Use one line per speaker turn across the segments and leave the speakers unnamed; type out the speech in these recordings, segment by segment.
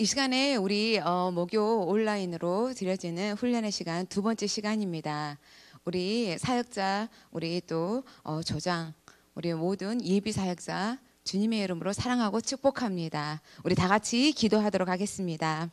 이 시간에 우리 어, 목요 온라인으로 드려지는 훈련의 시간 두 번째 시간입니다. 우리 사역자, 우리 또 어, 저장, 우리 모든 예비 사역자 주님의 이름으로 사랑하고 축복합니다. 우리 다 같이 기도하도록 하겠습니다.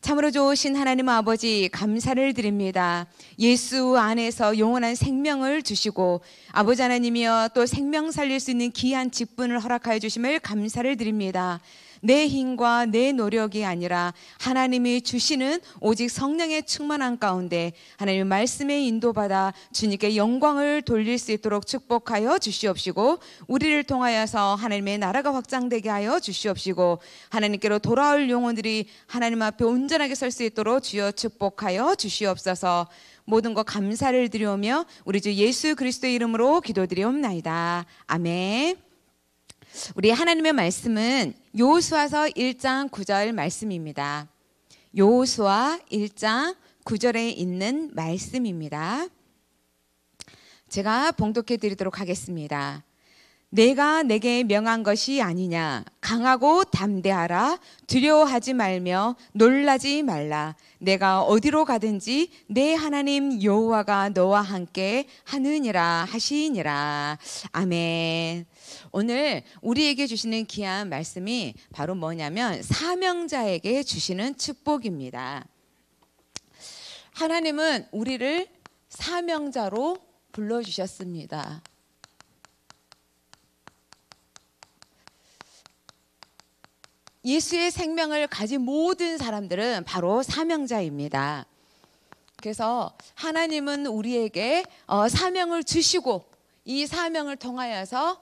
참으로 좋으신 하나님 아버지 감사를 드립니다. 예수 안에서 영원한 생명을 주시고 아버지 하나님이여 또 생명 살릴 수 있는 귀한 직분을 허락하여 주심을 감사를 드립니다. 내 힘과 내 노력이 아니라 하나님이 주시는 오직 성령의 충만한 가운데 하나님 말씀에 인도받아 주님께 영광을 돌릴 수 있도록 축복하여 주시옵시고 우리를 통하여서 하나님의 나라가 확장되게 하여 주시옵시고 하나님께로 돌아올 영혼들이 하나님 앞에 온전하게 설 수 있도록 주여 축복하여 주시옵소서 모든 것 감사를 드리오며 우리 주 예수 그리스도의 이름으로 기도드리옵나이다. 아멘. 우리 하나님의 말씀은 요수와서 1장 9절 말씀입니다. 요수아 1장 9절에 있는 말씀입니다. 제가 봉독해 드리도록 하겠습니다. 내가 내게 명한 것이 아니냐. 강하고 담대하라. 두려워하지 말며 놀라지 말라. 내가 어디로 가든지 내 하나님 여호와가 너와 함께 하느니라 하시니라. 아멘. 오늘 우리에게 주시는 귀한 말씀이 바로 뭐냐면 사명자에게 주시는 축복입니다. 하나님은 우리를 사명자로 불러주셨습니다. 예수의 생명을 가진 모든 사람들은 바로 사명자입니다. 그래서 하나님은 우리에게 어, 사명을 주시고 이 사명을 통하여서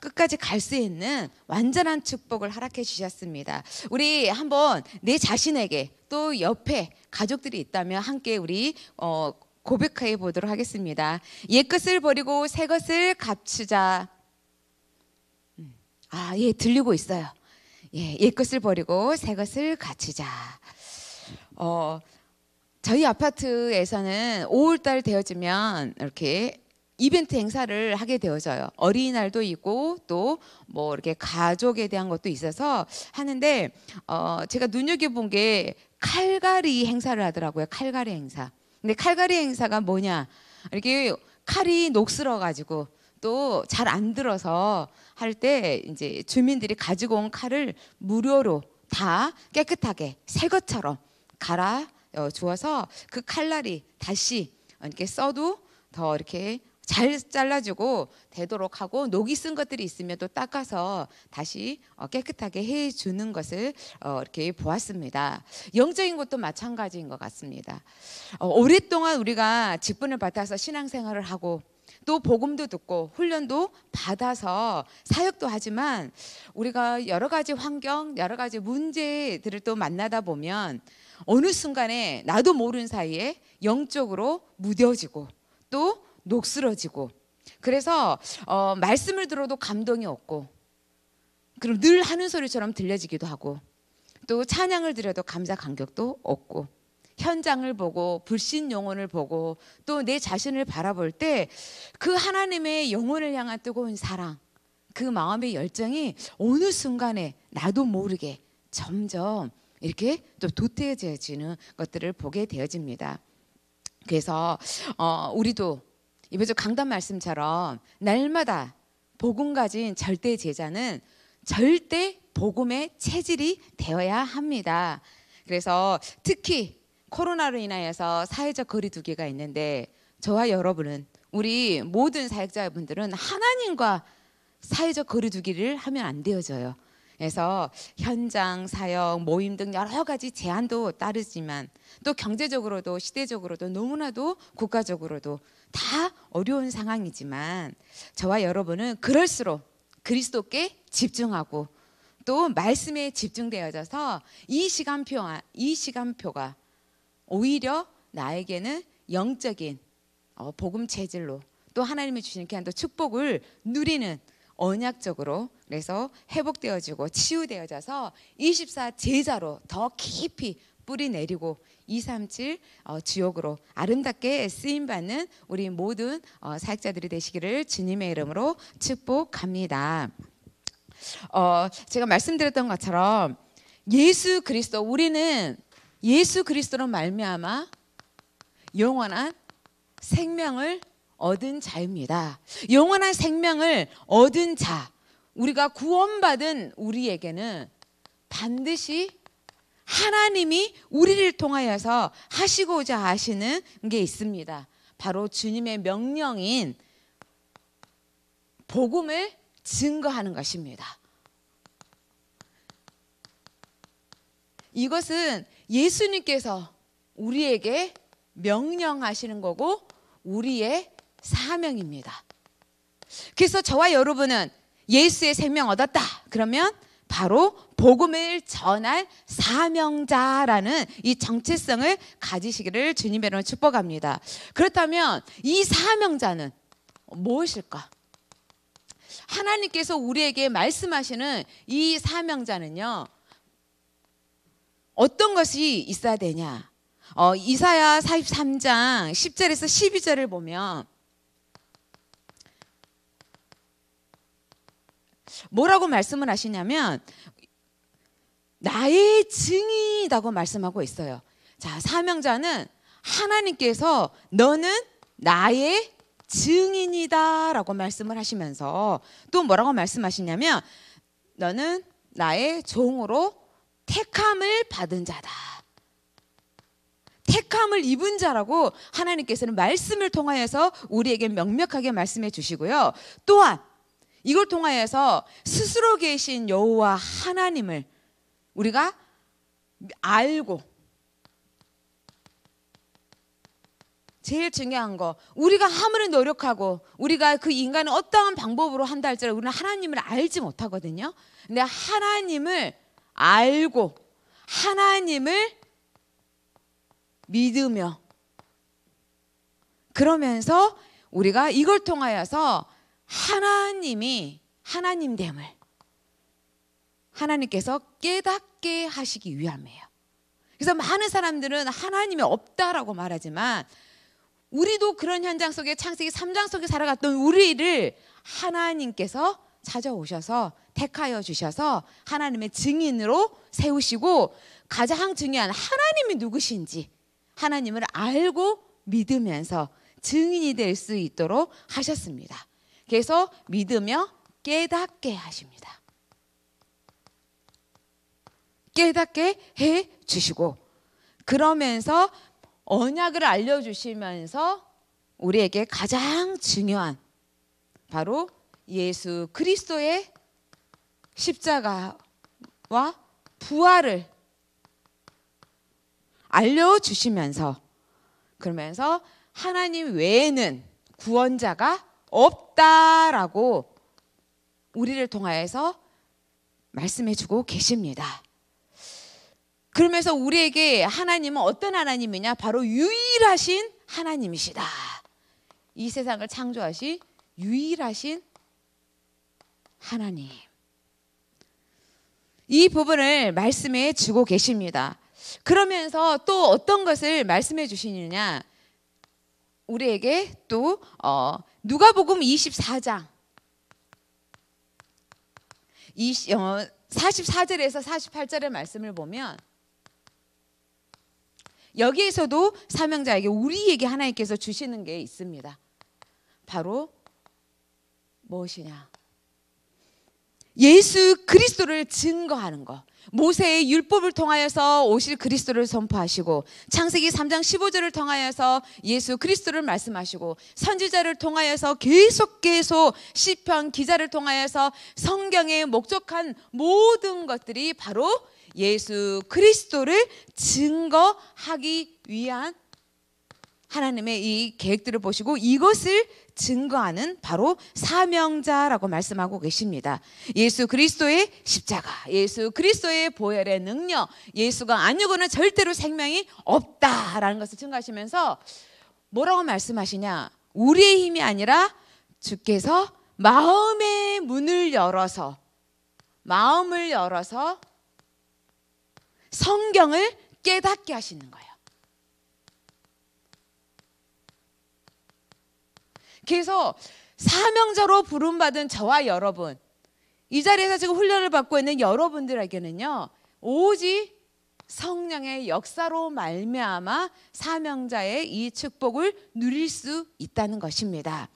끝까지 갈 수 있는 완전한 축복을 허락해 주셨습니다. 우리 한번 내 자신에게 또 옆에 가족들이 있다면 함께 우리 어, 고백해 보도록 하겠습니다. 옛것을 버리고 새것을 갖추자. 음. 아, 예, 들리고 있어요. 예, 옛것을 버리고 새것을 갖추자. 어, 저희 아파트에서는 5월달 되어지면 이렇게 이벤트 행사를 하게 되어져요. 어린이날도 있고 또 뭐 이렇게 가족에 대한 것도 있어서 하는데 어 제가 눈여겨본 게 칼갈이 행사를 하더라고요. 칼갈이 행사. 근데 칼갈이 행사가 뭐냐? 이렇게 칼이 녹슬어 가지고 또 잘 안 들어서 할 때 이제 주민들이 가지고 온 칼을 무료로 다 깨끗하게 새 것처럼 갈아 어, 주어서 그 칼날이 다시 이렇게 써도 더 이렇게 잘 잘라주고 되도록 하고 녹이 쓴 것들이 있으면 또 닦아서 다시 어, 깨끗하게 해주는 것을 어, 이렇게 보았습니다. 영적인 것도 마찬가지인 것 같습니다. 어, 오랫동안 우리가 직분을 받아서 신앙생활을 하고 또 복음도 듣고 훈련도 받아서 사역도 하지만 우리가 여러 가지 환경, 여러 가지 문제들을 또 만나다 보면 어느 순간에 나도 모르는 사이에 영적으로 무뎌지고 또 녹슬어지고 그래서 어, 말씀을 들어도 감동이 없고 그럼 늘 하는 소리처럼 들려지기도 하고 또 찬양을 드려도 감사 간격도 없고 현장을 보고 불신 영혼을 보고 또 내 자신을 바라볼 때 그 하나님의 영혼을 향한 뜨거운 사랑 그 마음의 열정이 어느 순간에 나도 모르게 점점 이렇게 좀 도태해지는 것들을 보게 되어집니다. 그래서 어, 우리도 이번 주 강단 말씀처럼 날마다 복음 가진 절대 제자는 절대 복음의 체질이 되어야 합니다. 그래서 특히 코로나로 인하여서 사회적 거리두기가 있는데 저와 여러분은 우리 모든 사역자분들은 하나님과 사회적 거리두기를 하면 안 되어져요. 그래서 현장 사역 모임 등 여러 가지 제한도 따르지만 또 경제적으로도 시대적으로도 너무나도 국가적으로도 다 어려운 상황이지만 저와 여러분은 그럴수록 그리스도께 집중하고 또 말씀에 집중되어져서 이 시간표 이 시간표가 오히려 나에게는 영적인 어, 복음 체질로 또 하나님이 주신 귀한도 축복을 누리는 언약적으로 그래서 회복되어지고 치유되어져서 24 제자로 더 깊이 뿌리 내리고 237 어, 지옥으로 아름답게 쓰임 받는 우리 모든 어, 사역자들이 되시기를 주님의 이름으로 축복합니다. 어, 제가 말씀드렸던 것처럼 예수 그리스도 우리는 예수 그리스도로 말미암아 영원한 생명을 얻은 자입니다. 영원한 생명을 얻은 자. 우리가 구원받은 우리에게는 반드시 하나님이 우리를 통하여서 하시고자 하시는 게 있습니다. 바로 주님의 명령인 복음을 증거하는 것입니다. 이것은 예수님께서 우리에게 명령하시는 거고 우리의 사명입니다. 그래서 저와 여러분은 예수의 생명 얻었다. 그러면 바로 복음을 전할 사명자라는 이 정체성을 가지시기를 주님의 이름으로 축복합니다. 그렇다면 이 사명자는 무엇일까? 하나님께서 우리에게 말씀하시는 이 사명자는요. 어떤 것이 있어야 되냐? 어, 이사야 43장 10절에서 12절을 보면 뭐라고 말씀을 하시냐면 나의 증인이라고 말씀하고 있어요. 자, 사명자는 하나님께서 너는 나의 증인이다라고 말씀을 하시면서 또 뭐라고 말씀하시냐면 너는 나의 종으로 택함을 받은 자다. 택함을 입은 자라고 하나님께서는 말씀을 통하여서 우리에게 명명하게 말씀해 주시고요. 또한 이걸 통하여서 스스로 계신 여호와 하나님을 우리가 알고 제일 중요한 거 우리가 아무리 노력하고 우리가 그 인간은 어떠한 방법으로 한다 할지라도 우리는 하나님을 알지 못하거든요. 근데 하나님을 알고 하나님을 믿으며 그러면서 우리가 이걸 통하여서 하나님이 하나님됨을 하나님께서 깨닫게 하시기 위함이에요. 그래서 많은 사람들은 하나님이 없다라고 말하지만 우리도 그런 현장 속에 창세기 3장 속에 살아갔던 우리를 하나님께서 찾아오셔서 택하여 주셔서 하나님의 증인으로 세우시고 가장 중요한 하나님이 누구신지 하나님을 알고 믿으면서 증인이 될 수 있도록 하셨습니다. 그래서 믿으며 깨닫게 하십니다. 깨닫게 해 주시고 그러면서 언약을 알려 주시면서 우리에게 가장 중요한 바로 예수 그리스도의 십자가와 부활을 알려 주시면서 그러면서 하나님 외에는 구원자가 없다라고 우리를 통하여서 말씀해주고 계십니다. 그러면서 우리에게 하나님은 어떤 하나님이냐? 바로 유일하신 하나님이시다. 이 세상을 창조하신 유일하신 하나님. 이 부분을 말씀해 주고 계십니다. 그러면서 또 어떤 것을 말씀해 주시느냐? 우리에게 또 어, 누가복음 24장 20, 어, 44절에서 48절의 말씀을 보면 여기에서도 사명자에게 우리에게 하나님께서 주시는 게 있습니다. 바로 무엇이냐? 예수 그리스도를 증거하는 것. 모세의 율법을 통하여서 오실 그리스도를 선포하시고 창세기 3장 15절을 통하여서 예수 그리스도를 말씀하시고 선지자를 통하여서 계속 계속 시편 기자를 통하여서 성경에 목적한 모든 것들이 바로 예수 그리스도를 증거하기 위한 하나님의 이 계획들을 보시고 이것을 증거하는 바로 사명자라고 말씀하고 계십니다. 예수 그리스도의 십자가, 예수 그리스도의 보혈의 능력, 예수가 안유고는 절대로 생명이 없다라는 것을 증거하시면서 뭐라고 말씀하시냐? 우리의 힘이 아니라 주께서 마음의 문을 열어서 마음을 열어서 성경을 깨닫게 하시는 거예요. 그래서 사명자로 부름받은 저와 여러분, 이 자리에서 지금 훈련을 받고 있는 여러분들에게는요, 오직 성령의 역사로 말미암아 사명자의 이 축복을 누릴 수 있다는 것입니다.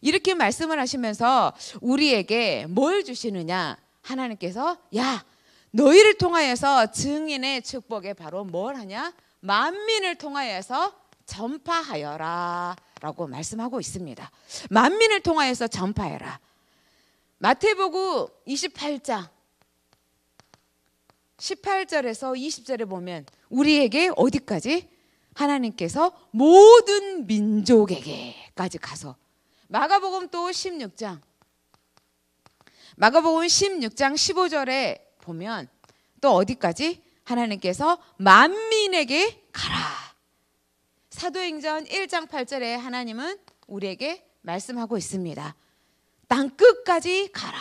이렇게 말씀을 하시면서 우리에게 뭘 주시느냐? 하나님께서 야, 너희를 통하여서 증인의 축복에 바로 뭘 하냐? 만민을 통하여서 전파하여라 라고 말씀하고 있습니다. 만민을 통하여서 전파해라. 마태복음 28장 18절에서 20절에 보면 우리에게 어디까지 하나님께서 모든 민족에게까지 가서 마가복음 또 16장 마가복음 16장 15절에 보면 또 어디까지 하나님께서 만민에게 가라 사도행전 1장 8절에 하나님은 우리에게 말씀하고 있습니다. 땅 끝까지 가라.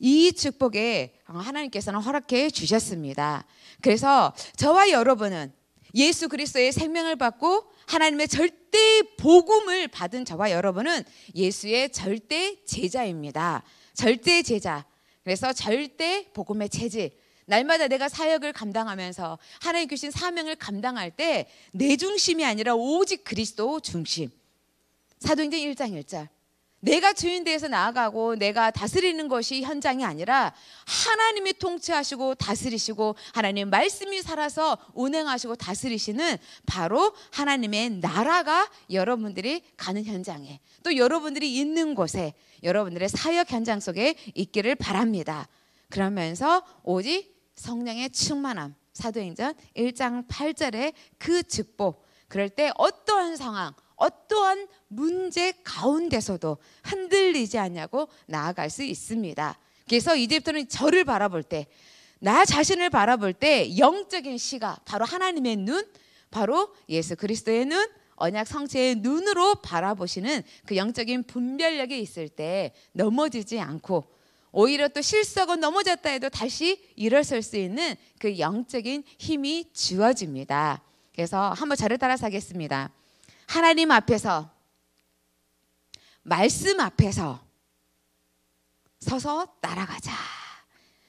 이 축복에 하나님께서는 허락해 주셨습니다. 그래서 저와 여러분은 예수 그리스도의 생명을 받고 하나님의 절대 복음을 받은 저와 여러분은 예수의 절대 제자입니다. 절대 제자. 그래서 절대 복음의 체질, 날마다 내가 사역을 감당하면서 하나님 주신 사명을 감당할 때 내 중심이 아니라 오직 그리스도 중심. 사도행전 1장 1절. 내가 주인 대에서 나아가고 내가 다스리는 것이 현장이 아니라 하나님이 통치하시고 다스리시고 하나님 말씀이 살아서 운행하시고 다스리시는 바로 하나님의 나라가 여러분들이 가는 현장에 또 여러분들이 있는 곳에 여러분들의 사역 현장 속에 있기를 바랍니다. 그러면서 오직 성령의 충만함 사도행전 1장 8절의 그 즉보 그럴 때 어떠한 상황 어떠한 문제 가운데서도 흔들리지 않냐고 나아갈 수 있습니다. 그래서 이제부터는 저를 바라볼 때, 나 자신을 바라볼 때 영적인 시가 바로 하나님의 눈, 바로 예수 그리스도의 눈, 언약 성체의 눈으로 바라보시는 그 영적인 분별력이 있을 때 넘어지지 않고 오히려 또 실수하고 넘어졌다 해도 다시 일어설 수 있는 그 영적인 힘이 주어집니다. 그래서 한번 저를 따라서 하겠습니다. 하나님 앞에서 말씀 앞에서 서서 따라가자.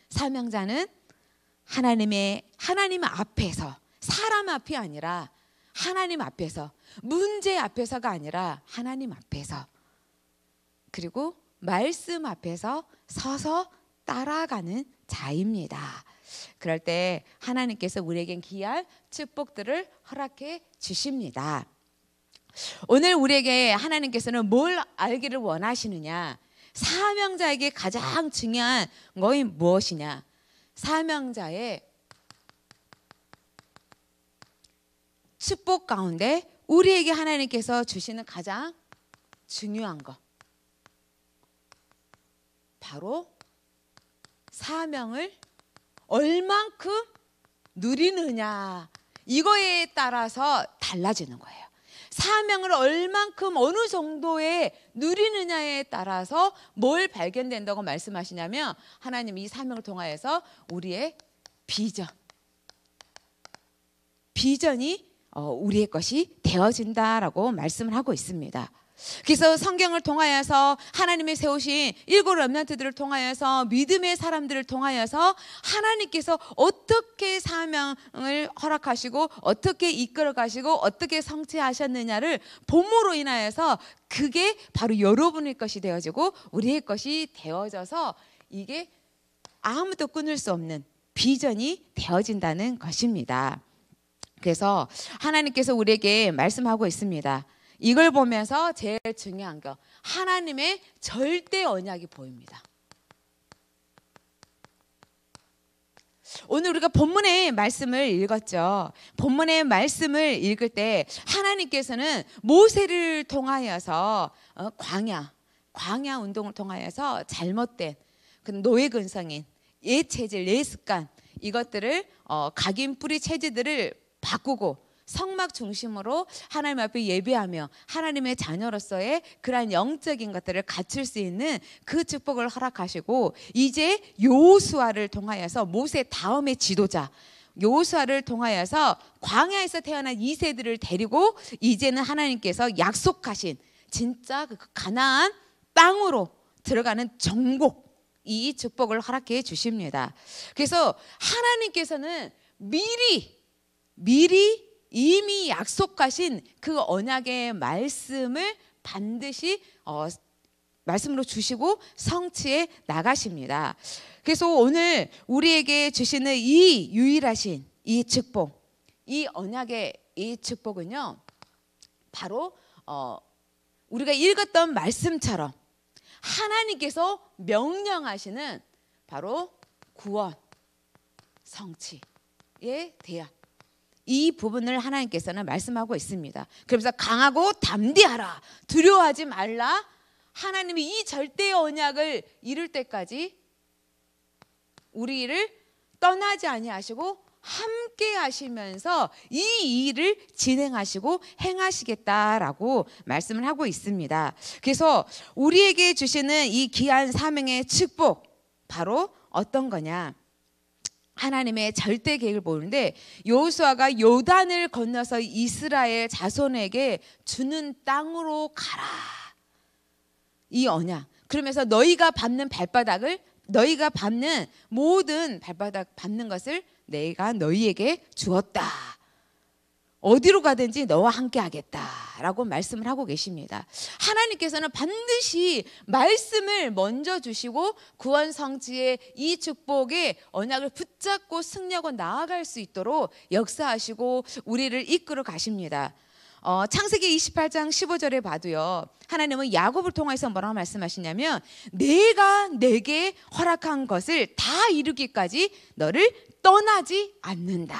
사명자는 하나님의 하나님 앞에서 사람 앞이 아니라 하나님 앞에서 문제 앞에서가 아니라 하나님 앞에서 그리고 말씀 앞에서 서서 따라가는 자입니다. 그럴 때 하나님께서 우리에겐 귀한 축복들을 허락해 주십니다. 오늘 우리에게 하나님께서는 뭘 알기를 원하시느냐? 사명자에게 가장 중요한 것이 무엇이냐? 사명자의 축복 가운데 우리에게 하나님께서 주시는 가장 중요한 것. 바로 사명을 얼만큼 누리느냐 이거에 따라서 달라지는 거예요. 사명을 얼만큼 어느 정도에 누리느냐에 따라서 뭘 발견된다고 말씀하시냐면 하나님 이 사명을 통하여서 우리의 비전 비전이 어, 우리의 것이 되어진다라고 말씀을 하고 있습니다. 그래서 성경을 통하여서 하나님의 세우신 일곱 렘넌트들을 통하여서 믿음의 사람들을 통하여서 하나님께서 어떻게 사명을 허락하시고 어떻게 이끌어 가시고 어떻게 성취하셨느냐를 봄으로 인하여서 그게 바로 여러분의 것이 되어지고 우리의 것이 되어져서 이게 아무도 끊을 수 없는 비전이 되어진다는 것입니다. 그래서 하나님께서 우리에게 말씀하고 있습니다. 이걸 보면서 제일 중요한 거 하나님의 절대 언약이 보입니다. 오늘 우리가 본문의 말씀을 읽었죠. 본문의 말씀을 읽을 때 하나님께서는 모세를 통하여서 어, 광야, 광야 운동을 통하여서 잘못된 그 노예 근성인 예 체질, 예 습관 이것들을 어, 각인 뿌리 체질들을 바꾸고 성막 중심으로 하나님 앞에 예배하며 하나님의 자녀로서의 그러한 영적인 것들을 갖출 수 있는 그 축복을 허락하시고 이제 요수아를 통하여서 모세 다음의 지도자 요수아를 통하여서 광야에서 태어난 이세들을 데리고 이제는 하나님께서 약속하신 진짜 그 가나안 땅으로 들어가는 정복 이 축복을 허락해 주십니다. 그래서 하나님께서는 미리 미리 이미 약속하신 그 언약의 말씀을 반드시 어, 말씀으로 주시고 성취해 나가십니다. 그래서 오늘 우리에게 주시는 이 유일하신 이 축복, 이 언약의 이 축복은요, 바로 어, 우리가 읽었던 말씀처럼 하나님께서 명령하시는 바로 구원, 성취에 대한 이 부분을 하나님께서는 말씀하고 있습니다. 그러면서 강하고 담대하라. 두려워하지 말라. 하나님이 이 절대의 언약을 이룰 때까지 우리를 떠나지 아니하시고 함께 하시면서 이 일을 진행하시고 행하시겠다라고 말씀을 하고 있습니다. 그래서 우리에게 주시는 이 귀한 사명의 축복 바로 어떤 거냐? 하나님의 절대 계획을 보는데 여호수아가 요단을 건너서 이스라엘 자손에게 주는 땅으로 가라. 이 언약. 그러면서 너희가 밟는 발바닥을 너희가 밟는 모든 발바닥 밟는 것을 내가 너희에게 주었다. 어디로 가든지 너와 함께 하겠다라고 말씀을 하고 계십니다. 하나님께서는 반드시 말씀을 먼저 주시고 구원 성취의 이 축복의 언약을 붙잡고 승려고 나아갈 수 있도록 역사하시고 우리를 이끌어 가십니다. 어, 창세기 28장 15절에 봐도요. 하나님은 야곱을 통해서 뭐라고 말씀하시냐면 내가 내게 허락한 것을 다 이루기까지 너를 떠나지 않는다.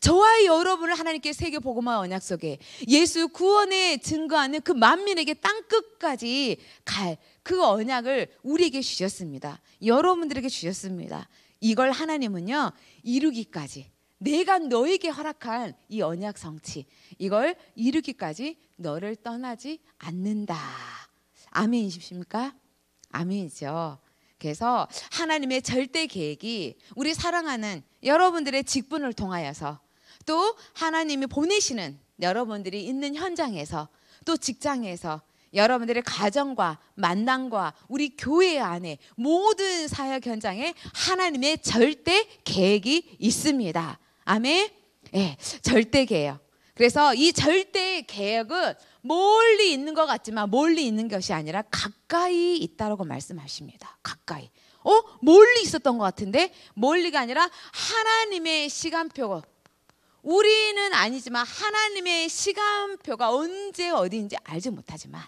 저와 여러분을 하나님께 세계 복음화 언약 속에 예수 구원의 증거하는 그 만민에게 땅 끝까지 갈 그 언약을 우리에게 주셨습니다. 여러분들에게 주셨습니다. 이걸 하나님은요 이루기까지 내가 너에게 허락한 이 언약 성취 이걸 이루기까지 너를 떠나지 않는다. 아멘이십니까? 아멘이죠. 그래서 하나님의 절대 계획이 우리 사랑하는 여러분들의 직분을 통하여서 또 하나님이 보내시는 여러분들이 있는 현장에서 또 직장에서 여러분들의 가정과 만남과 우리 교회 안에 모든 사역 현장에 하나님의 절대 계획이 있습니다. 아멘. 예, 네, 절대 계획. 그래서 이 절대 계획은 멀리 있는 것 같지만 멀리 있는 것이 아니라 가까이 있다라고 말씀하십니다. 가까이. 어? 멀리 있었던 것 같은데 멀리가 아니라 하나님의 시간표 우리는 아니지만 하나님의 시간표가 언제 어디인지 알지 못하지만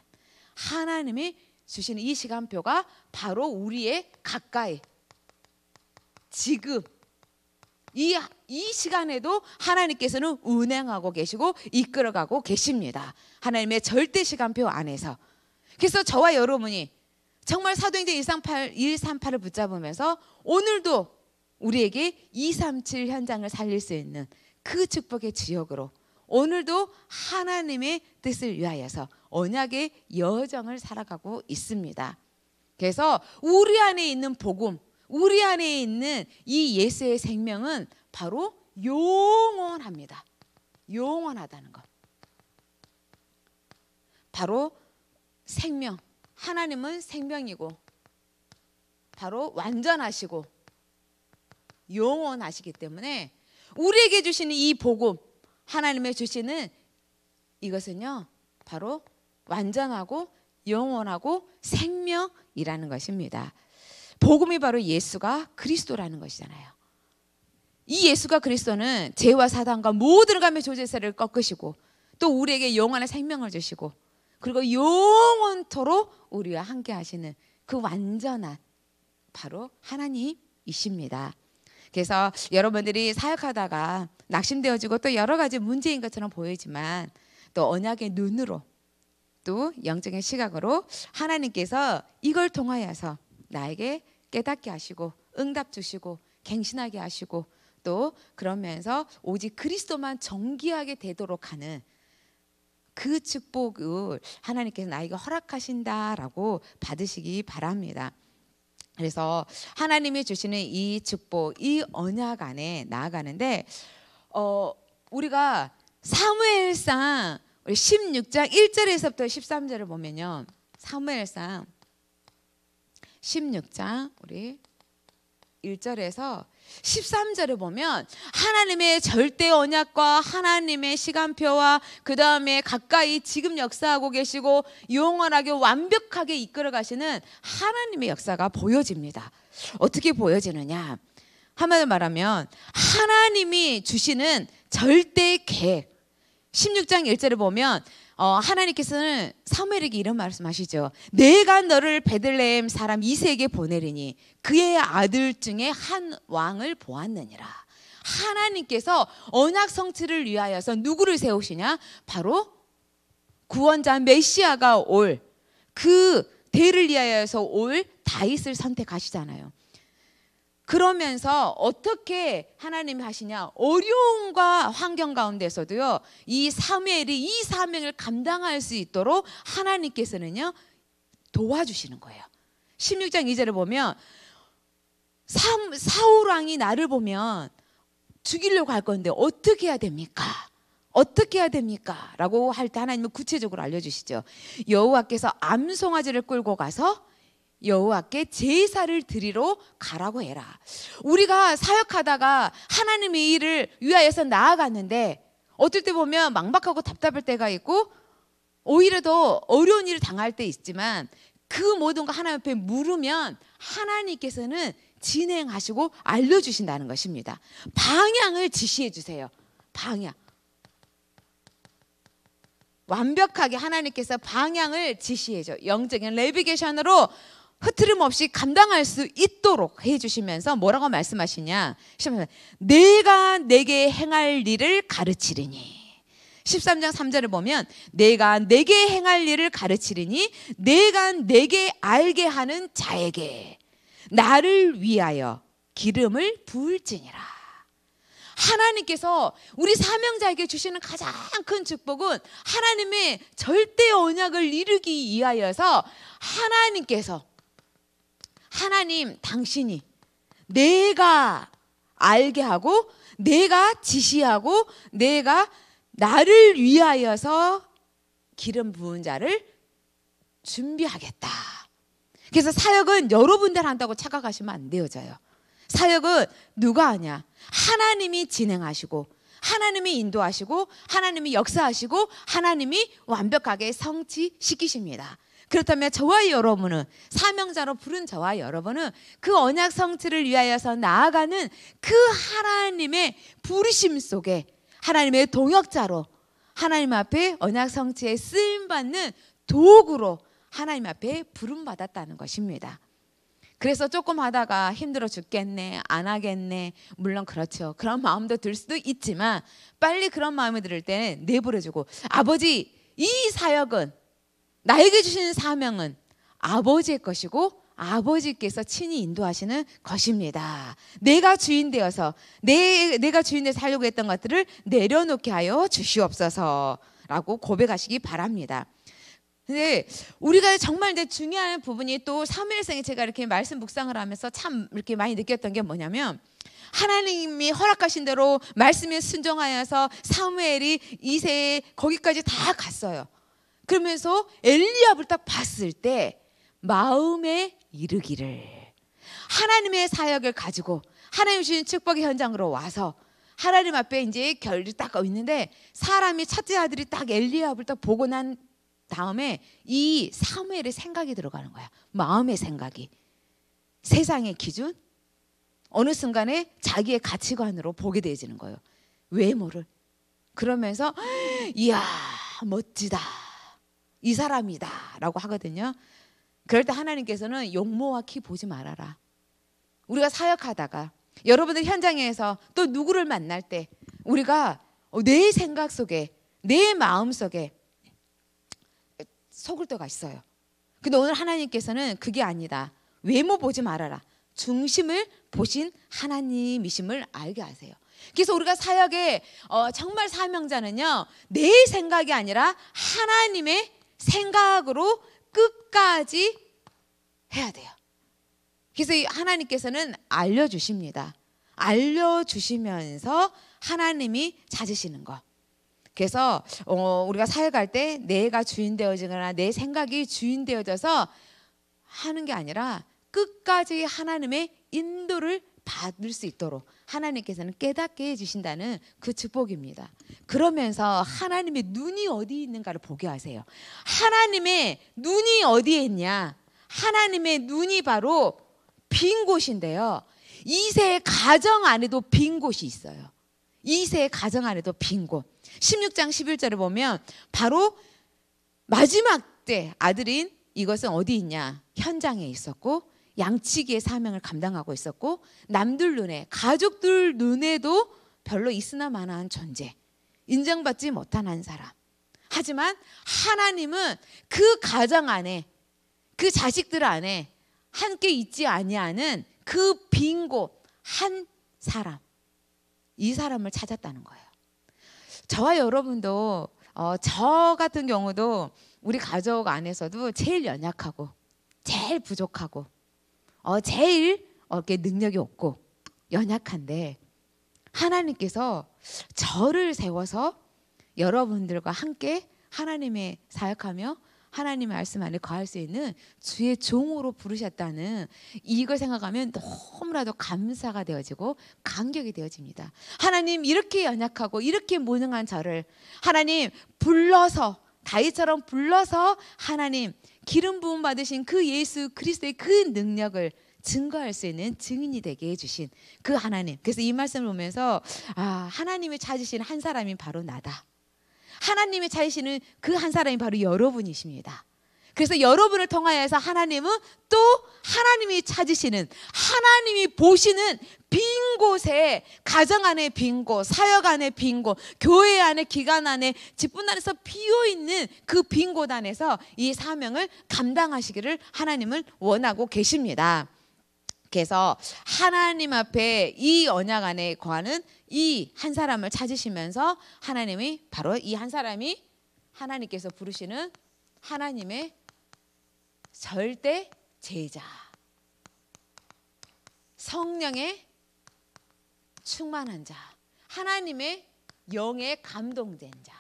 하나님이 주시는 이 시간표가 바로 우리의 가까이 지금 이, 이 시간에도 하나님께서는 운행하고 계시고 이끌어가고 계십니다. 하나님의 절대 시간표 안에서. 그래서 저와 여러분이 정말 사도행전 138, 138을 붙잡으면서 오늘도 우리에게 237 현장을 살릴 수 있는 그 축복의 지역으로 오늘도 하나님의 뜻을 위하여서 언약의 여정을 살아가고 있습니다. 그래서 우리 안에 있는 복음, 우리 안에 있는 이 예수의 생명은 바로 영원합니다. 영원하다는 것. 바로 생명. 하나님은 생명이고 바로 완전하시고 영원하시기 때문에 우리에게 주시는 이 복음, 하나님의 주시는 이것은요, 바로 완전하고 영원하고 생명이라는 것입니다. 복음이 바로 예수가 그리스도라는 것이잖아요. 이 예수가 그리스도는 죄와 사단과 모든 감의 조제세를 꺾으시고 또 우리에게 영원한 생명을 주시고 그리고 영원토록 우리와 함께 하시는 그 완전한 바로 하나님이십니다. 그래서 여러분들이 사역하다가 낙심되어지고 또 여러 가지 문제인 것처럼 보이지만 또 언약의 눈으로 또 영적인 시각으로 하나님께서 이걸 통하여서 나에게 깨닫게 하시고 응답 주시고 갱신하게 하시고 또 그러면서 오직 그리스도만 정기하게 되도록 하는 그 축복을 하나님께서 나에게 허락하신다라고 받으시기 바랍니다. 그래서 하나님이 주시는 이 축복, 이 언약 안에 나아가는데 어, 우리가 사무엘상 우리 16장 1절에서부터 13절을 보면요. 사무엘상 16장 우리 1절에서 13절에 보면 하나님의 절대 언약과 하나님의 시간표와 그 다음에 가까이 지금 역사하고 계시고 영원하게 완벽하게 이끌어 가시는 하나님의 역사가 보여집니다. 어떻게 보여지느냐? 한마디 말하면 하나님이 주시는 절대 계획. 16장 1절에 보면 어, 하나님께서는 사무엘에게 이런 말씀하시죠. 내가 너를 베들레헴 사람 이세에게 보내리니 그의 아들 중에 한 왕을 보았느니라. 하나님께서 언약 성취를 위하여서 누구를 세우시냐? 바로 구원자 메시아가 올 그 대를 위하여서 올 다윗을 선택하시잖아요. 그러면서 어떻게 하나님이 하시냐? 어려움과 환경 가운데서도요. 이 사무엘이 이 사명을 감당할 수 있도록 하나님께서는요. 도와주시는 거예요. 16장 2절을 보면 사울 왕이 나를 보면 죽이려고 할 건데 어떻게 해야 됩니까? 어떻게 해야 됩니까? 라고 할 때 하나님은 구체적으로 알려주시죠. 여호와께서 암송아지를 끌고 가서 여호와께 제사를 드리러 가라고 해라. 우리가 사역하다가 하나님의 일을 위하여서 나아갔는데 어떨 때 보면 망박하고 답답할 때가 있고 오히려 더 어려운 일을 당할 때 있지만 그 모든 거 하나님 앞에 물으면 하나님께서는 진행하시고 알려주신다는 것입니다. 방향을 지시해 주세요. 방향. 완벽하게 하나님께서 방향을 지시해줘. 영적인 레비게이션으로 흐트름 없이 감당할 수 있도록 해주시면서 뭐라고 말씀하시냐. 내가 내게 행할 일을 가르치리니. 13장 3절을 보면 내가 내게 행할 일을 가르치리니 내가 내게 알게 하는 자에게 나를 위하여 기름을 부을지니라. 하나님께서 우리 사명자에게 주시는 가장 큰 축복은 하나님의 절대 언약을 이루기 위하여서 하나님께서 하나님 당신이 내가 알게 하고 내가 지시하고 내가 나를 위하여서 기름 부은 자를 준비하겠다. 그래서 사역은 여러분들 한다고 착각하시면 안 돼요, 저요. 사역은 누가 하냐? 하나님이 진행하시고 하나님이 인도하시고 하나님이 역사하시고 하나님이 완벽하게 성취시키십니다. 그렇다면 저와 여러분은 사명자로 부른 저와 여러분은 그 언약 성취를 위하여서 나아가는 그 하나님의 부르심 속에 하나님의 동역자로 하나님 앞에 언약 성취에 쓰임 받는 도구로 하나님 앞에 부름 받았다는 것입니다. 그래서 조금 하다가 힘들어 죽겠네, 안 하겠네. 물론 그렇죠. 그런 마음도 들 수도 있지만 빨리 그런 마음이 들 때는 내버려주고 아버지 이 사역은 나에게 주시는 사명은 아버지의 것이고 아버지께서 친히 인도하시는 것입니다. 내가 주인 되어서 내 내가 주인 되 살려고 했던 것들을 내려놓게 하여 주시옵소서라고 고백하시기 바랍니다. 근데 우리가 정말 내 중요한 부분이 또 사무엘상에 제가 이렇게 말씀 묵상을 하면서 참 이렇게 많이 느꼈던 게 뭐냐면 하나님이 허락하신 대로 말씀에 순종하여서 사무엘이 이세 거기까지 다 갔어요. 그러면서 엘리압을 딱 봤을 때 마음에 이르기를 하나님의 사역을 가지고 하나님 주신 축복의 현장으로 와서 하나님 앞에 이제 결이 딱 있는데 사람이 첫째 아들이 딱 엘리압을 딱 보고 난 다음에 이 사무엘의 생각이 들어가는 거야. 마음의 생각이 세상의 기준 어느 순간에 자기의 가치관으로 보게 되어지는 거예요. 외모를 그러면서 이야 멋지다 이 사람이다라고 하거든요. 그럴 때 하나님께서는 용모와 키 보지 말아라. 우리가 사역하다가 여러분들 현장에서 또 누구를 만날 때 우리가 내 생각 속에 내 마음 속에 속을 때가 있어요. 근데 오늘 하나님께서는 그게 아니다. 외모 보지 말아라. 중심을 보신 하나님이심을 알게 하세요. 그래서 우리가 사역의 어, 정말 사명자는요 내 생각이 아니라 하나님의 생각으로 끝까지 해야 돼요. 그래서 하나님께서는 알려주십니다. 알려주시면서 하나님이 찾으시는 거. 그래서 어, 우리가 살갈 때 내가 주인 되어지거나 내 생각이 주인 되어져서 하는 게 아니라 끝까지 하나님의 인도를 받을 수 있도록 하나님께서는 깨닫게 해주신다는 그 축복입니다. 그러면서 하나님의 눈이 어디 있는가를 보게 하세요. 하나님의 눈이 어디에 있냐? 하나님의 눈이 바로 빈 곳인데요. 이세 가정 안에도 빈 곳이 있어요. 이세 가정 안에도 빈 곳. 16장 11절에 보면 바로
마지막
때 아들인 이것은 어디 있냐? 현장에 있었고 양치기의 사명을 감당하고 있었고 남들 눈에 가족들 눈에도 별로 있으나 마나한 존재 인정받지 못한 한 사람 하지만 하나님은 그 가정 안에 그 자식들 안에 함께 있지 아니하는 그 빈 곳 한 사람 이 사람을 찾았다는 거예요 저와 여러분도 어, 저 같은 경우도 우리 가족 안에서도 제일 연약하고 제일 부족하고 어, 제일 어깨 능력이 없고 연약한데 하나님께서 저를 세워서 여러분들과 함께 하나님의 사역하며 하나님의 말씀 안에 거할 수 있는 주의 종으로 부르셨다는 이걸 생각하면 너무나도 감사가 되어지고 감격이 되어집니다. 하나님 이렇게 연약하고 이렇게 무능한 저를 하나님 불러서 다윗처럼 불러서 하나님 기름 부음 받으신 그 예수 그리스도의 그 능력을 증거할 수 있는 증인이 되게 해주신 그 하나님. 그래서 이 말씀을 보면서 아 하나님이 찾으신 한 사람이 바로 나다. 하나님이 찾으시는 그 한 사람이 바로 여러분이십니다. 그래서 여러분을 통하여서 하나님은 또 하나님이 찾으시는 하나님이 보시는 빈 곳에 가정 안에 빈 곳, 사역 안에 빈 곳, 교회 안에 기관 안에 집분 안에서 비어 있는 그 빈 곳 안에서 이 사명을 감당하시기를 하나님을 원하고 계십니다. 그래서 하나님 앞에 이 언약 안에 거하는 이 한 사람을 찾으시면서 하나님이 바로 이 한 사람이 하나님께서 부르시는 하나님의 절대 제자. 성령의 충만한 자. 하나님의 영에 감동된 자.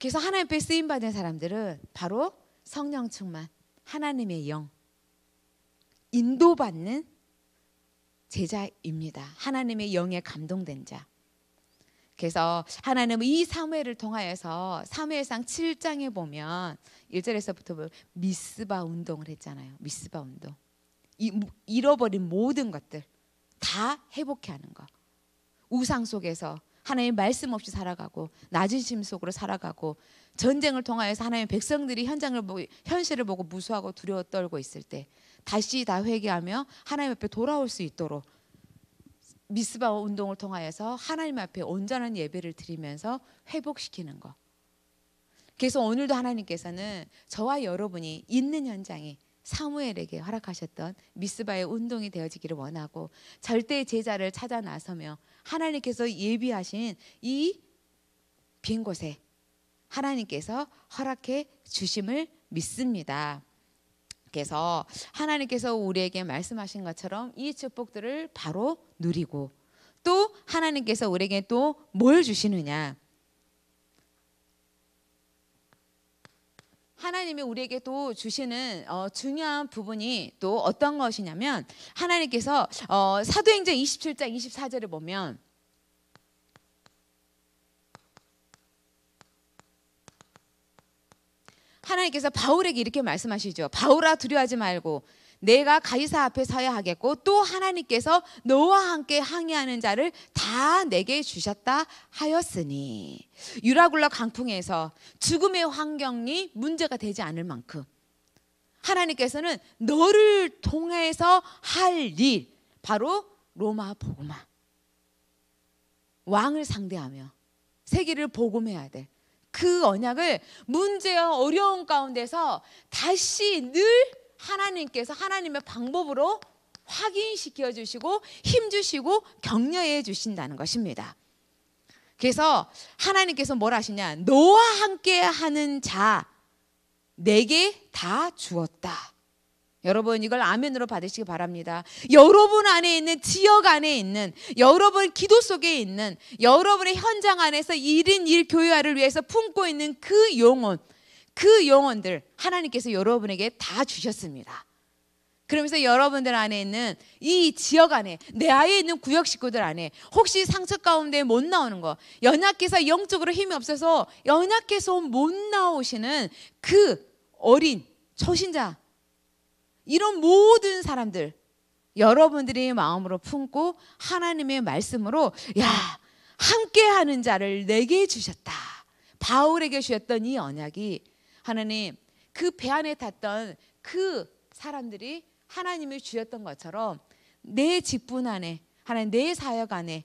그래서 하나님 앞 쓰임 받은 사람들은 바로 성령 충만, 하나님의 영, 인도받는 제자입니다. 하나님의 영에 감동된 자. 그래서 하나님은 이 사무엘을 통하여서 사무엘상 7장에 보면 1절에서부터 미스바 운동을 했잖아요. 미스바 운동. 이, 잃어버린 모든 것들 다 회복해 하는 거. 우상 속에서 하나님 말씀 없이 살아가고 낮은 심속으로 살아가고 전쟁을 통하여서 하나님의 백성들이 현장을 보고 현실을 보고 무수하고 두려워 떨고 있을 때 다시 다 회개하며 하나님 앞에 돌아올 수 있도록 미스바 운동을 통하여서 하나님 앞에 온전한 예배를 드리면서 회복시키는 것. 그래서 오늘도 하나님께서는 저와 여러분이 있는 현장에 사무엘에게 허락하셨던 미스바의 운동이 되어지기를 원하고 절대 제자를 찾아 나서며 하나님께서 예비하신 이 빈 곳에 하나님께서 허락해 주심을 믿습니다. 계속해서 하나님께서 우리에게 말씀하신 것처럼 이 축복들을 바로 누리고 또 하나님께서 우리에게 또 뭘 주시느냐 하나님이 우리에게 또 주시는 어, 중요한 부분이 또 어떤 것이냐면 하나님께서 어, 사도행전 27장 24절을 보면 하나님께서 바울에게 이렇게 말씀하시죠. 바울아 두려워하지 말고 내가 가이사 앞에 서야 하겠고 또 하나님께서 너와 함께 항의하는 자를 다 내게 주셨다 하였으니 유라굴라 강풍에서 죽음의 환경이 문제가 되지 않을 만큼 하나님께서는 너를 통해서 할 일 바로 로마 복음화 왕을 상대하며 세계를 복음해야 될그 언약을 문제와 어려움 가운데서 다시 늘 하나님께서 하나님의 방법으로 확인시켜 주시고 힘 주시고 격려해 주신다는 것입니다. 그래서 하나님께서 뭘 하시냐? 너와 함께 하는 자 내게 다 주었다. 여러분 이걸 아멘으로 받으시기 바랍니다. 여러분 안에 있는 지역 안에 있는 여러분 기도 속에 있는 여러분의 현장 안에서 1인 1 교회화를 위해서 품고 있는 그 영혼 그 영혼들 하나님께서 여러분에게 다 주셨습니다. 그러면서 여러분들 안에 있는 이 지역 안에 내 안에 있는 구역 식구들 안에 혹시 상처 가운데 못 나오는 거 연약해서 영적으로 힘이 없어서 연약해서 못 나오시는 그 어린 초신자 이런 모든 사람들 여러분들이 마음으로 품고 하나님의 말씀으로 야 함께하는 자를 내게 주셨다. 바울에게 주셨던 이 언약이 하나님 그 배 안에 탔던 그 사람들이 하나님이 주셨던 것처럼 내 직분 안에 하나님 내 사역 안에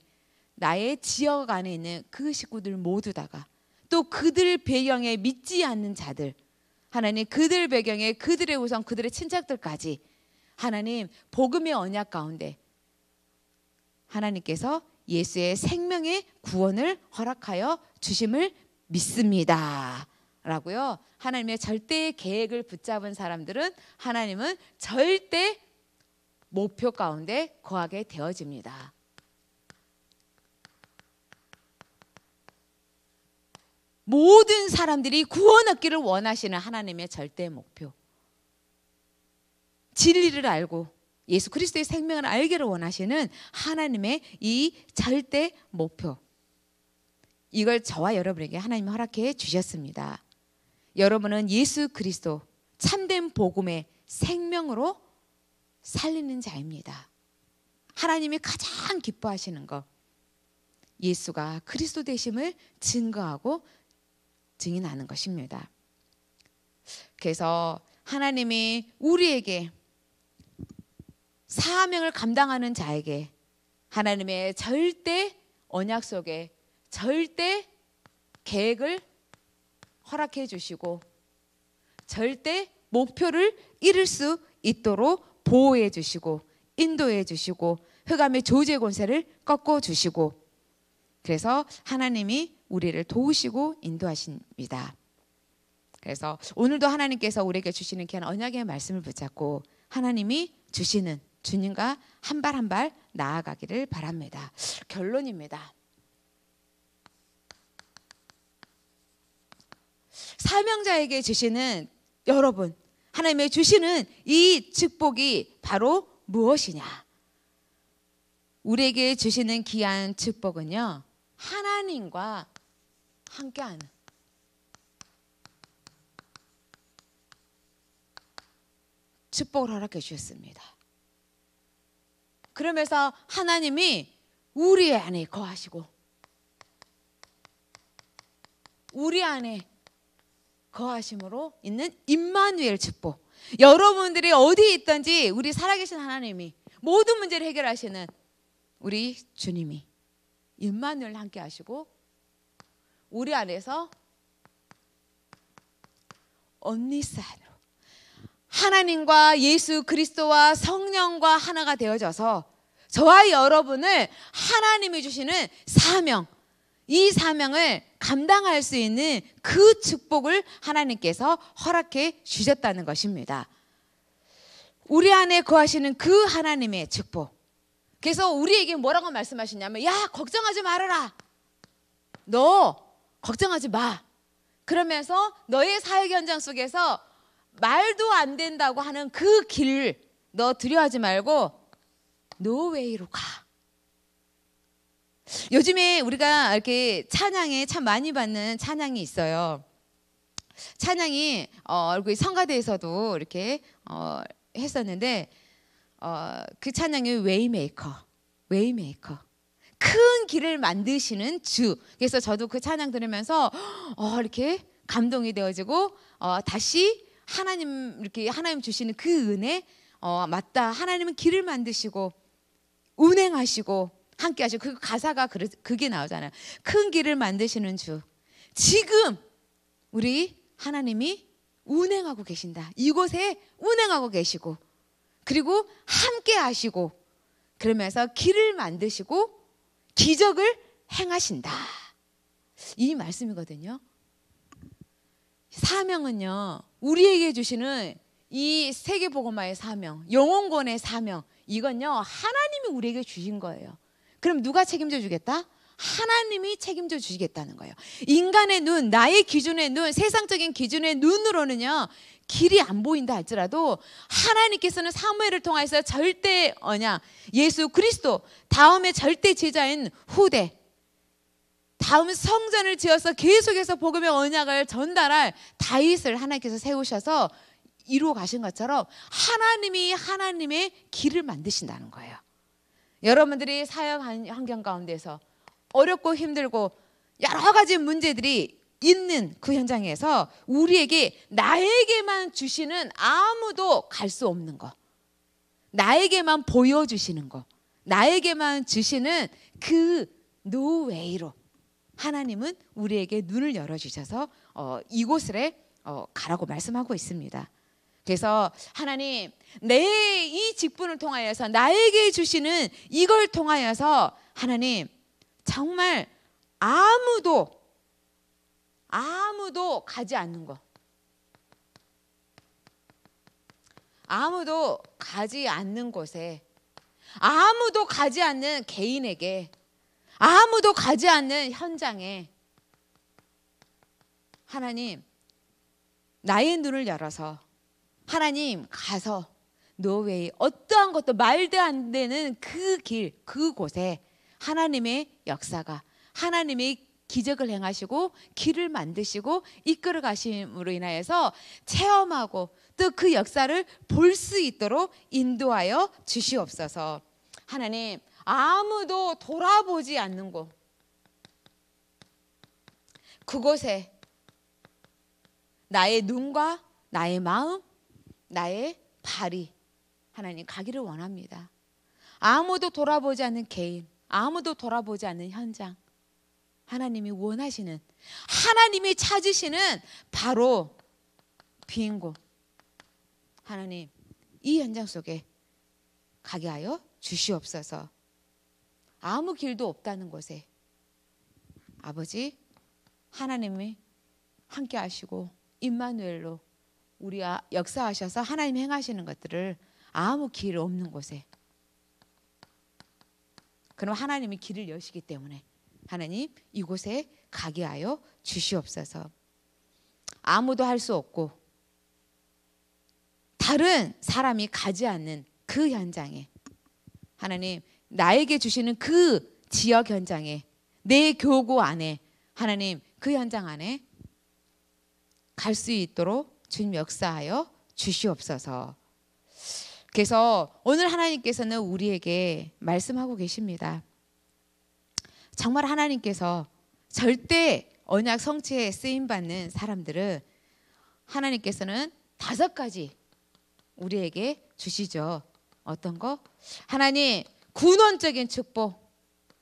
나의 지역 안에 있는 그 식구들 모두다가 또 그들 배경에 믿지 않는 자들 하나님 그들 배경에 그들의 우선 그들의 친척들까지 하나님 복음의 언약 가운데 하나님께서 예수의 생명의 구원을 허락하여 주심을 믿습니다. 라고요. 하나님의 절대 계획을 붙잡은 사람들은 하나님은 절대 목표 가운데 거하게 되어집니다. 모든 사람들이 구원 얻기를 원하시는 하나님의 절대 목표. 진리를 알고 예수 그리스도의 생명을 알기를 원하시는 하나님의 이 절대 목표. 이걸 저와 여러분에게 하나님 이 허락해 주셨습니다. 여러분은 예수 그리스도 참된 복음의 생명으로 살리는 자입니다. 하나님이 가장 기뻐하시는 것. 예수가 그리스도 되심을 증거하고 증이 나는 것입니다. 그래서 하나님이 우리에게 사명을 감당하는 자에게 하나님의 절대 언약 속에 절대 계획을 허락해 주시고 절대 목표를 이룰 수 있도록 보호해 주시고 인도해 주시고 흑암의 조제 권세를 꺾어 주시고 그래서 하나님이 우리를 도우시고 인도하십니다. 그래서 오늘도 하나님께서 우리에게 주시는 귀한 언약의 말씀을 붙잡고 하나님이 주시는 주님과 한 발 한 발 나아가기를 바랍니다. 결론입니다. 사명자에게 주시는 여러분, 하나님의 주시는 이 축복이 바로 무엇이냐? 우리에게 주시는 귀한 축복은요. 하나님과 함께하는 축복을 허락해 주셨습니다. 그러면서 하나님이 우리 안에 거하시고 우리 안에 거하심으로 있는 임마누엘 축복. 여러분들이 어디 있든지 우리 살아계신 하나님이 모든 문제를 해결하시는 우리 주님이 임만을 함께 하시고 우리 안에서 언니산으로 하나님과 예수 그리스도와 성령과 하나가 되어져서 저와 여러분을 하나님이 주시는 사명 이 사명을 감당할 수 있는 그 축복을 하나님께서 허락해 주셨다는 것입니다. 우리 안에 구하시는그 하나님의 축복 그래서 우리에게 뭐라고 말씀하시냐면 야 걱정하지 말아라. 너 걱정하지 마. 그러면서 너의 사역 현장 속에서 말도 안 된다고 하는 그 길 너 두려워하지 말고 노웨이로 가. 요즘에 우리가 이렇게 찬양에 참 많이 받는 찬양이 있어요. 찬양이 어, 얼굴 성가대에서도 이렇게 어, 했었는데 어, 그 찬양이 웨이메이커, 웨이메이커. 큰 길을 만드시는 주. 그래서 저도 그 찬양 들으면서 어, 이렇게 감동이 되어지고 어, 다시 하나님 이렇게 하나님 주시는 그 은혜 어, 맞다. 하나님은 길을 만드시고 운행하시고 함께 하시고 그 가사가 그, 그게 나오잖아요. 큰 길을 만드시는 주. 지금 우리 하나님이 운행하고 계신다. 이곳에 운행하고 계시고 그리고 함께 하시고 그러면서 길을 만드시고 기적을 행하신다. 이 말씀이거든요. 사명은요. 우리에게 주시는 이 세계 복음화의 사명, 영혼권의 사명 이건요. 하나님이 우리에게 주신 거예요. 그럼 누가 책임져 주겠다? 하나님이 책임져 주시겠다는 거예요. 인간의 눈, 나의 기준의 눈, 세상적인 기준의 눈으로는요. 길이 안 보인다 할지라도 하나님께서는 사무엘을 통해서 절대 언약 예수 그리스도 다음에 절대 제자인 후대 다음 성전을 지어서 계속해서 복음의 언약을 전달할 다윗을 하나님께서 세우셔서 이루어 가신 것처럼 하나님이 하나님의 길을 만드신다는 거예요. 여러분들이 사역 환경 가운데서 어렵고 힘들고 여러 가지 문제들이 있는 그 현장에서 우리에게 나에게만 주시는 아무도 갈 수 없는 것. 나에게만 보여주시는 것. 나에게만 주시는 그 노웨이로 하나님은 우리에게 눈을 열어주셔서 어, 이곳에 어, 가라고 말씀하고 있습니다. 그래서 하나님 내 이 직분을 통하여서 나에게 주시는 이걸 통하여서 하나님 정말 아무도 아무도 가지 않는 거. 아무도 가지 않는 곳에 아무도 가지 않는 개인에게 아무도 가지 않는 현장에 하나님 나의 눈을 열어서 하나님 가서 노웨이 어떠한 것도 말도 안 되는 그 길, 그곳에 하나님의 역사가 하나님의 기적을 행하시고 길을 만드시고 이끌어 가심으로 인하여서 체험하고 또 그 역사를 볼 수 있도록 인도하여 주시옵소서. 하나님, 아무도 돌아보지 않는 곳. 그곳에 나의 눈과 나의 마음, 나의 발이 하나님 가기를 원합니다. 아무도 돌아보지 않는 개인. 아무도 돌아보지 않는 현장. 하나님이 원하시는, 하나님이 찾으시는 바로 빈 곳. 하나님, 이 현장 속에 가게 하여 주시옵소서. 아무 길도 없다는 곳에 아버지 하나님이 함께 하시고 임마누엘로 우리 아, 역사하셔서 하나님 행하시는 것들을 아무 길 없는 곳에 그럼 하나님이 길을 여시기 때문에 하나님 이곳에 가게 하여 주시옵소서. 아무도 할 수 없고 다른 사람이 가지 않는 그 현장에 하나님 나에게 주시는 그 지역 현장에 내 교구 안에 하나님 그 현장 안에 갈 수 있도록 주님 역사하여 주시옵소서. 그래서 오늘 하나님께서는 우리에게 말씀하고 계십니다. 정말 하나님께서 절대 언약 성취에 쓰임 받는 사람들을 하나님께서는 다섯 가지 우리에게 주시죠. 어떤 거? 하나님 군원적인 축복.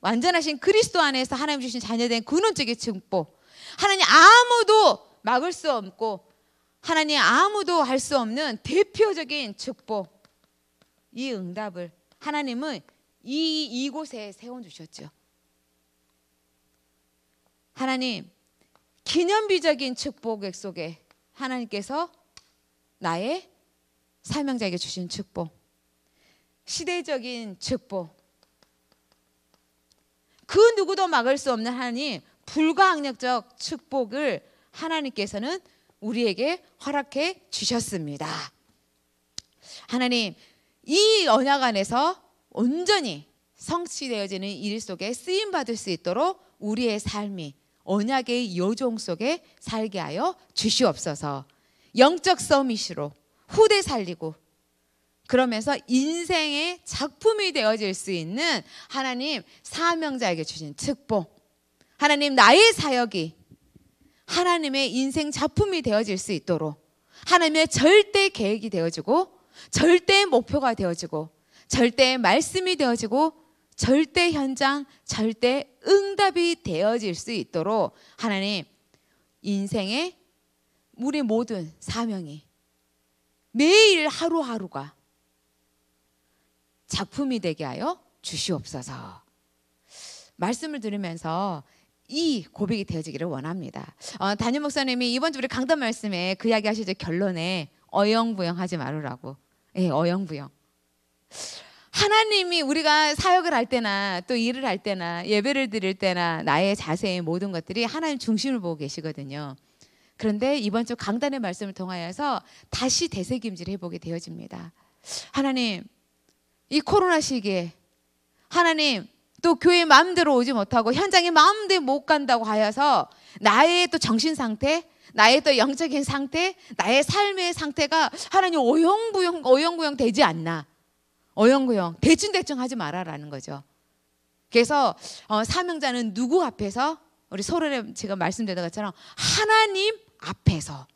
완전하신 그리스도 안에서 하나님 주신 자녀된 군원적인 축복. 하나님 아무도 막을 수 없고 하나님 아무도 할 수 없는 대표적인 축복. 이 응답을 하나님은 이 이곳에 세워 주셨죠. 하나님 기념비적인 축복 속에 하나님께서 나의 사명자에게 주신 축복, 시대적인 축복, 그 누구도 막을 수 없는 하나님 불가항력적 축복을 하나님께서는 우리에게 허락해 주셨습니다. 하나님 이 언약 안에서 온전히 성취되어지는 일 속에 쓰임 받을 수 있도록 우리의 삶이 언약의 요종 속에 살게 하여 주시옵소서. 영적 서밋으로 후대 살리고 그러면서 인생의 작품이 되어질 수 있는 하나님 사명자에게 주신 특복 하나님 나의 사역이 하나님의 인생 작품이 되어질 수 있도록 하나님의 절대 계획이 되어지고 절대 목표가 되어지고 절대 말씀이 되어지고 절대 현장, 절대 응답이 되어질 수 있도록 하나님 인생의 우리 모든 사명이 매일 하루하루가 작품이 되게 하여 주시옵소서. 말씀을 들으면서 이 고백이 되어지기를 원합니다. 어, 담임 목사님이 이번 주 우리 강단 말씀에 그 이야기 하시죠. 결론에 어영부영하지 말으라고. 예, 어영부영. 하나님이 우리가 사역을 할 때나 또 일을 할 때나 예배를 드릴 때나 나의 자세의 모든 것들이 하나님 중심을 보고 계시거든요. 그런데 이번 주 강단의 말씀을 통하여서 다시 대세김질 해보게 되어집니다. 하나님, 이 코로나 시기에 하나님 또 교회 마음대로 오지 못하고 현장에 마음대로 못 간다고 하여서 나의 또 정신 상태 나의 또 영적인 상태, 나의 삶의 상태가 하나님 오용부용, 오용부용 되지 않나. 오용부용. 대충대충 하지 말아라는 거죠. 그래서 어, 사명자는 누구 앞에서 우리 소련에 제가 말씀드린 것처럼 하나님 앞에서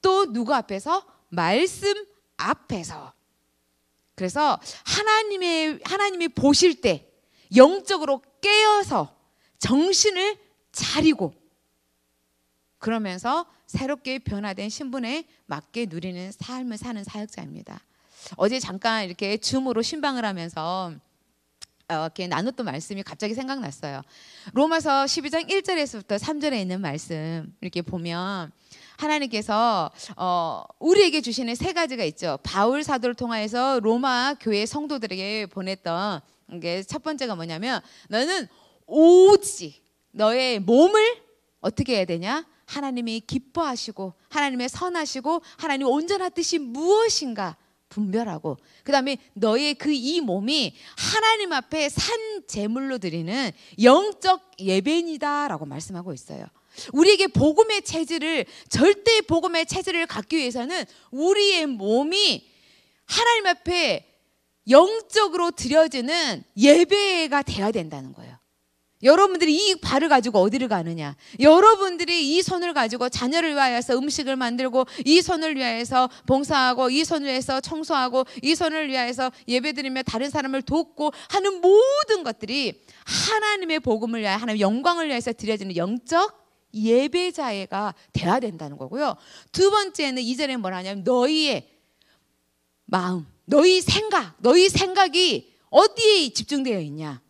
또 누구 앞에서 말씀 앞에서 그래서 하나님의 하나님이 보실 때 영적으로 깨어서 정신을 차리고 그러면서 새롭게 변화된 신분에 맞게 누리는 삶을 사는 사역자입니다. 어제 잠깐 이렇게 줌으로 신방을 하면서 어, 이렇게 나눴던 말씀이 갑자기 생각났어요. 로마서 12장 1절에서부터 3절에 있는 말씀 이렇게 보면 하나님께서 어, 우리에게 주시는 세 가지가 있죠. 바울 사도를 통하여서 로마 교회 성도들에게 보냈던 게 첫 번째가 뭐냐면 너는 오직 너의 몸을 어떻게 해야 되냐? 하나님이 기뻐하시고 하나님의 선하시고 하나님 온전한 뜻이 무엇인가 분별하고 그다음에 너의 그 이 몸이 하나님 앞에 산 제물로 드리는 영적 예배니다라고 말씀하고 있어요. 우리에게 복음의 체질을 절대 복음의 체질을 갖기 위해서는 우리의 몸이 하나님 앞에 영적으로 드려지는 예배가 돼야 된다는 거예요. 여러분들이 이 발을 가지고 어디를 가느냐. 여러분들이 이 손을 가지고 자녀를 위하여서 음식을 만들고 이 손을 위하여서 봉사하고 이 손을 위해서 청소하고 이 손을 위하여서 예배드리며 다른 사람을 돕고 하는 모든 것들이 하나님의 복음을 위하여 하나님의 영광을 위해서 드려지는 영적 예배자애가 돼야 된다는 거고요. 두 번째는 이전에 뭐라 하냐면 너희의 마음, 너희 생각, 너희 생각이 어디에 집중되어 있냐.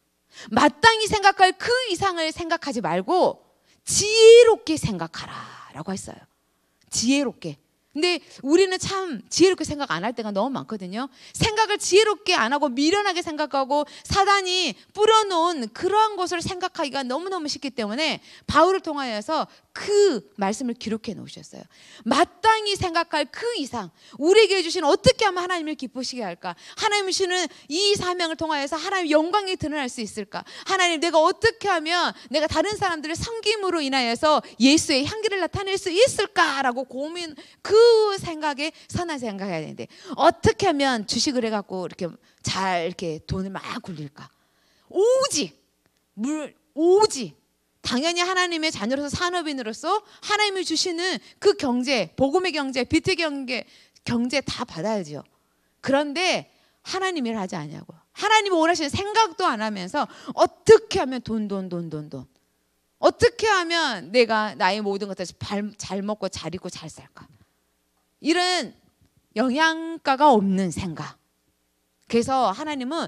마땅히 생각할 그 이상을 생각하지 말고 지혜롭게 생각하라 라고 했어요. 지혜롭게. 근데 우리는 참 지혜롭게 생각 안 할 때가 너무 많거든요. 생각을 지혜롭게 안 하고 미련하게 생각하고 사단이 뿌려놓은 그러한 것을 생각하기가 너무너무 쉽기 때문에 바울을 통하여서 그 말씀을 기록해 놓으셨어요. 마땅히 생각할 그 이상 우리에게 주신 어떻게 하면 하나님을 기쁘시게 할까? 하나님 주시는 이 사명을 통하여서 하나님 영광이 드러날 수 있을까? 하나님 내가 어떻게 하면 내가 다른 사람들을 섬김으로 인하여서 예수의 향기를 나타낼 수 있을까라고 고민 그 생각에 선한 생각해야 되는데 어떻게 하면 주식을 해 갖고 이렇게 잘 이렇게 돈을 막 굴릴까? 오직 물 오직 당연히 하나님의 자녀로서 산업인으로서 하나님이 주시는 그 경제, 복음의 경제, 비트 경제, 경제 다 받아야지요. 그런데 하나님을 하지 않냐고. 하나님이 원하시는 생각도 안 하면서 어떻게 하면 돈, 돈, 돈, 돈, 돈. 어떻게 하면 내가 나의 모든 것들을 잘 먹고 잘 입고 잘 살까. 이런 영양가가 없는 생각. 그래서 하나님은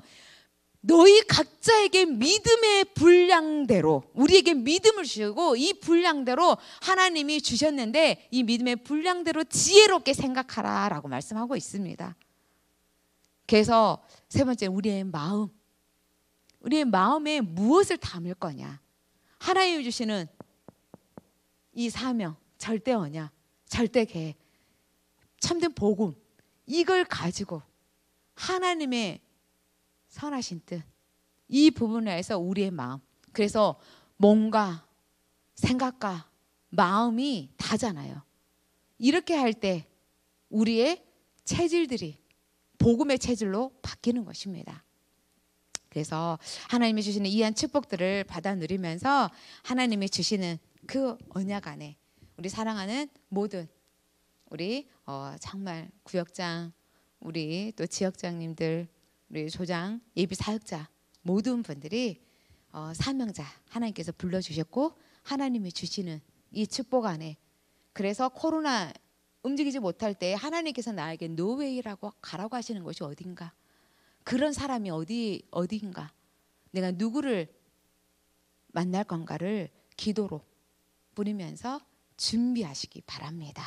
너희 각자에게 믿음의 분량대로 우리에게 믿음을 주시고 이 분량대로 하나님이 주셨는데 이 믿음의 분량대로 지혜롭게 생각하라라고 말씀하고 있습니다. 그래서 세 번째 우리의 마음 우리의 마음에 무엇을 담을 거냐 하나님이 주시는 이 사명 절대 언약 절대 계 참된 복음 이걸 가지고 하나님의 선하신 뜻. 이 부분에서 우리의 마음. 그래서 뭔가 생각과 마음이 다잖아요. 이렇게 할 때 우리의 체질들이 복음의 체질로 바뀌는 것입니다. 그래서 하나님이 주시는 이한 축복들을 받아 누리면서 하나님이 주시는 그 언약 안에 우리 사랑하는 모든 우리 어, 정말 구역장 우리 또 지역장님들 우리 조장 예비 사역자 모든 분들이 어, 사명자 하나님께서 불러주셨고 하나님이 주시는 이 축복 안에 그래서 코로나 움직이지 못할 때 하나님께서 나에게 노웨이라고 가라고 하시는 것이 어딘가 그런 사람이 어디 어디인가 내가 누구를 만날 건가를 기도로 부리면서 준비하시기 바랍니다.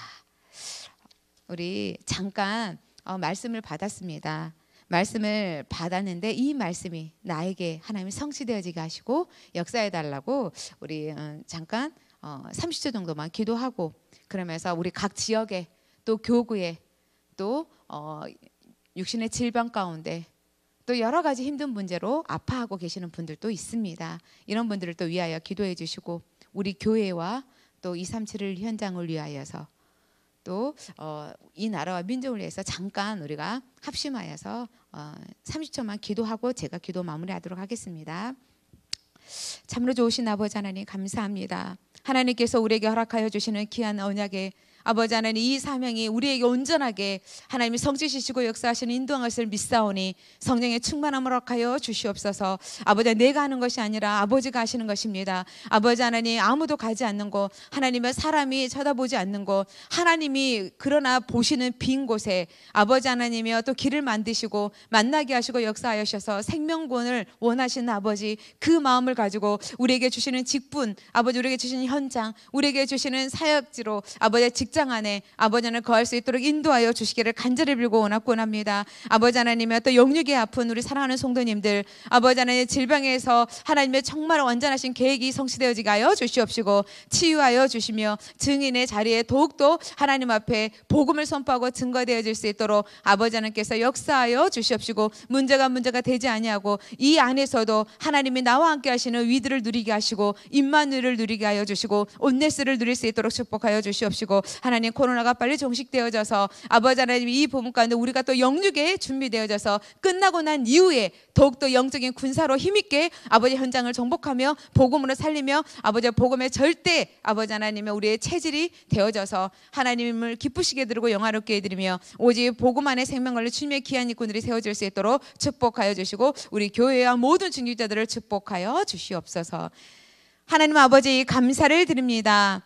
우리 잠깐 어, 말씀을 받았습니다. 말씀을 받았는데 이 말씀이 나에게 하나님이 성취되어지게 하시고 역사해 달라고 우리 어, 잠깐 30초 어, 정도만 기도하고 그러면서 우리 각 지역에 또 교구에 또 어, 육신의 질병 가운데 또 여러 가지 힘든 문제로 아파하고 계시는 분들도 있습니다. 이런 분들을 또 위하여 기도해 주시고 우리 교회와 또 237을 현장을 위하여서 또이 어, 나라와 민족을 위해서 잠깐 우리가 합심하여서 30초만 어, 기도하고 제가 기도 마무리하도록 하겠습니다. 참으로 좋으신 아버지 하나님 감사합니다. 하나님께서 우리에게 허락하여 주시는 귀한 언약의 아버지 하나님 이 사명이 우리에게 온전하게 하나님이 성취시시고 역사하시는 인도한 것을 믿사오니 성령의 충만함을 허하여 주시옵소서 아버지 내가 하는 것이 아니라 아버지가 하시는 것입니다 아버지 하나님 아무도 가지 않는 곳 하나님의 사람이 쳐다보지 않는 곳 하나님이 그러나 보시는 빈 곳에 아버지 하나님이여 또 길을 만드시고 만나게 하시고 역사하셔서 생명권을 원하시는 아버지 그 마음을 가지고 우리에게 주시는 직분 아버지 우리에게 주시는 현장 우리에게 주시는 사역지로 아버지의 직 직장 안에 아버지 하나님 거할 수 있도록 인도하여 주시기를 간절히 빌고 원합곤합니다. 아버지 하나님의 어떤 영육에 아픈 우리 사랑하는 성도님들 아버지 하나님 질병에서 하나님의 정말 완전하신 계획이 성취되어지게 하여 주시옵시고 치유하여 주시며 증인의 자리에 더욱더 하나님 앞에 복음을 선포하고 증거되어질 수 있도록 아버지 하나님께서 역사하여 주시옵시고 문제가 문제가 되지 아니하고 이 안에서도 하나님이 나와 함께 하시는 위드를 누리게 하시고 임마누를 누리게 하여 주시고 온네스를 누릴 수 있도록 축복하여 주시옵시고 하나님 코로나가 빨리 종식되어져서 아버지 하나님 이 부분 가운데 우리가 또 영육에 준비되어져서 끝나고 난 이후에 더욱더 영적인 군사로 힘있게 아버지 현장을 정복하며 복음으로 살리며 아버지 복음의 절대 아버지 하나님의 우리의 체질이 되어져서 하나님을 기쁘시게 드리고 영화롭게 해드리며 오직 복음 안에 생명을주님의 귀한 일꾼들이 세워질 수 있도록 축복하여 주시고 우리 교회와 모든 중직자들을 축복하여 주시옵소서. 하나님 아버지 감사를 드립니다.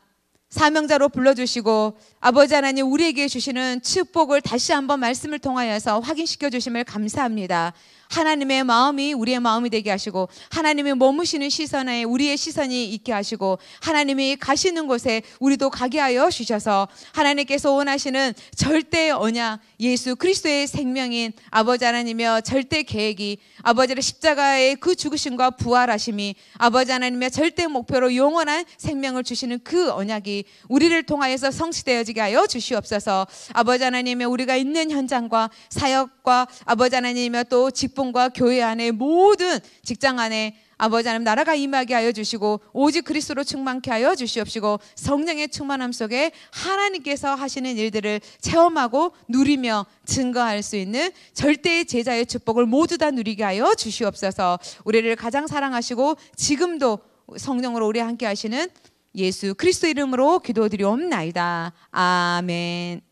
사명자로 불러주시고 아버지 하나님 우리에게 주시는 축복을 다시 한번 말씀을 통하여서 확인시켜 주심을 감사합니다. 하나님의 마음이 우리의 마음이 되게 하시고 하나님의 머무시는 시선에 우리의 시선이 있게 하시고 하나님이 가시는 곳에 우리도 가게 하여 주셔서 하나님께서 원하시는 절대 언약 예수 그리스도의 생명인 아버지 하나님이여 절대 계획이 아버지의 십자가의 그 죽으심과 부활하심이 아버지 하나님의 절대 목표로 영원한 생명을 주시는 그 언약이 우리를 통하여서 성취되어지게 하여 주시옵소서 아버지 하나님의 우리가 있는 현장과 사역과 아버지 하나님의 또 직분 직분과 교회 안에 모든 직장 안에 아버지 하나님 나라가 임하게 하여 주시고 오직 그리스도로 충만케 하여 주시옵시고 성령의 충만함 속에 하나님께서 하시는 일들을 체험하고 누리며 증거할 수 있는 절대의 제자의 축복을 모두 다 누리게 하여 주시옵소서 우리를 가장 사랑하시고 지금도 성령으로 우리 함께 하시는 예수 그리스도 이름으로 기도드리옵나이다 아멘